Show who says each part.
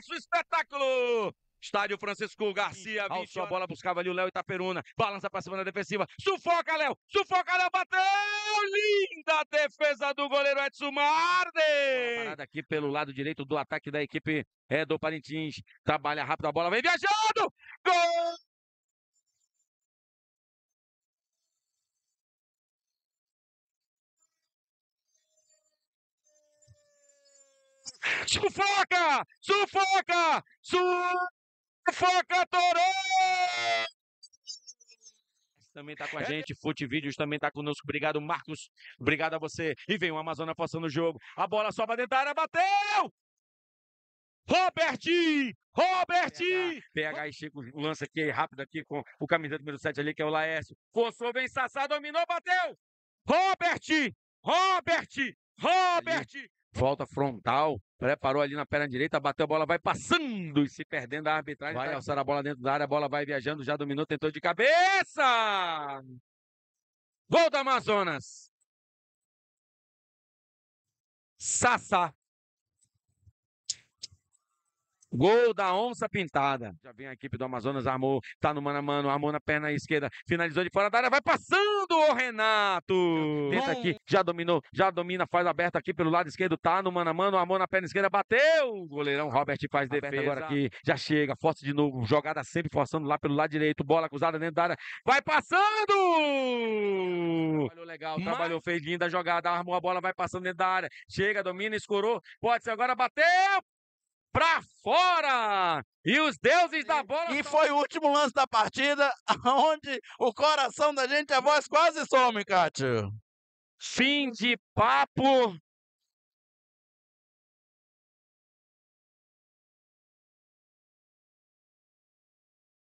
Speaker 1: nosso espetáculo! Estádio Francisco Garcia, alçou a bola, buscava ali o Léo Itaperuna, balança pra cima da defensiva, sufoca Léo, sufoca Léo, bateu! Linda defesa do goleiro Edson Marde. Parada aqui pelo lado direito do ataque da equipe é, do Parintins, trabalha rápido a bola, vem viajando! Gol! Sufoca! Sufoca! Sufoca, toré! Também tá com a é gente, Fute Vídeos também está conosco. Obrigado, Marcos. Obrigado a você. E vem o Amazonas forçando o jogo. A bola só para dentro da área, bateu! Robert! Robert! PH, PH e Chico lança aqui rápido aqui com o camiseta número 7 ali, que é o Laércio. Forçou, vem Sassá, dominou, bateu! Robert! Robert! Robert! Ali, volta frontal, preparou ali na perna direita, bateu a bola, vai passando e se perdendo a arbitragem. Vai tá alçar a bola dentro da área, a bola vai viajando, já dominou, tentou de cabeça! Volta, Amazonas! Sassá Gol da onça pintada. Já vem a equipe do Amazonas, armou, tá no mano a mano, armou na perna esquerda, finalizou de fora da área, vai passando o Renato. Tenta aqui, já dominou, já domina, faz aberto aqui pelo lado esquerdo, tá no mano a mano, armou na perna esquerda, bateu. O goleirão Robert faz defesa agora aqui, já chega, força de novo, jogada sempre forçando lá pelo lado direito, bola cruzada dentro da área, vai passando. Trabalhou legal, Mas... trabalhou linda a jogada, armou a bola, vai passando dentro da área, chega, domina, escorou, pode ser agora, bateu, para fora. E os deuses da bola. E foi o último lance da partida, onde o coração da gente, a voz quase some, Cátia. Fim de papo